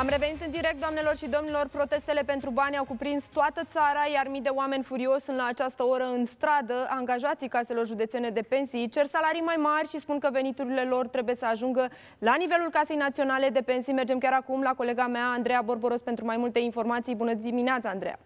Am revenit în direct, doamnelor și domnilor. Protestele pentru bani au cuprins toată țara, iar mii de oameni furioși sunt la această oră în stradă. Angajații caselor județene de pensii cer salarii mai mari și spun că veniturile lor trebuie să ajungă la nivelul Casei Naționale de Pensii. Mergem chiar acum la colega mea, Andreea Borboros, pentru mai multe informații. Bună dimineața, Andreea!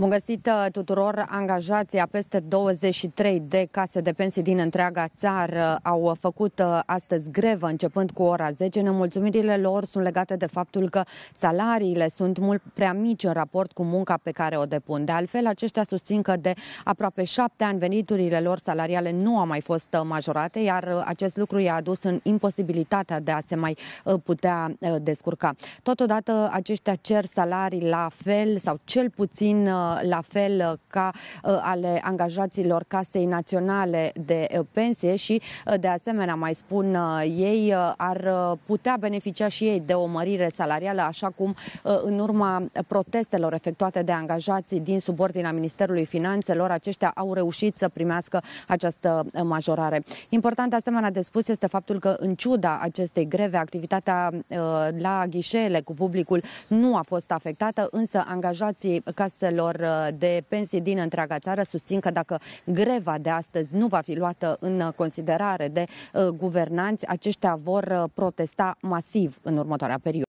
Bun găsit uh, tuturor angajații a peste 23 de case de pensii din întreaga țară au uh, făcut uh, astăzi grevă începând cu ora 10. Nemulțumirile lor sunt legate de faptul că salariile sunt mult prea mici în raport cu munca pe care o depun. De altfel, aceștia susțin că de aproape șapte ani veniturile lor salariale nu au mai fost majorate, iar acest lucru i-a adus în imposibilitatea de a se mai putea descurca. Totodată, aceștia cer salarii la fel sau cel puțin Uh, la fel uh, ca uh, ale angajaților Casei Naționale de Pensie și, de asemenea, mai spun ei, ar putea beneficia și ei de o mărire salarială, așa cum în urma protestelor efectuate de angajații din subordinea Ministerului Finanțelor, aceștia au reușit să primească această majorare. Important, de asemenea, de spus este faptul că, în ciuda acestei greve, activitatea la ghișele cu publicul nu a fost afectată, însă angajații caselor Uh, de pensii din întreaga țară susțin că dacă greva de astăzi nu va fi luată în considerare de uh, guvernanți, aceștia vor uh, protesta masiv în următoarea perioadă.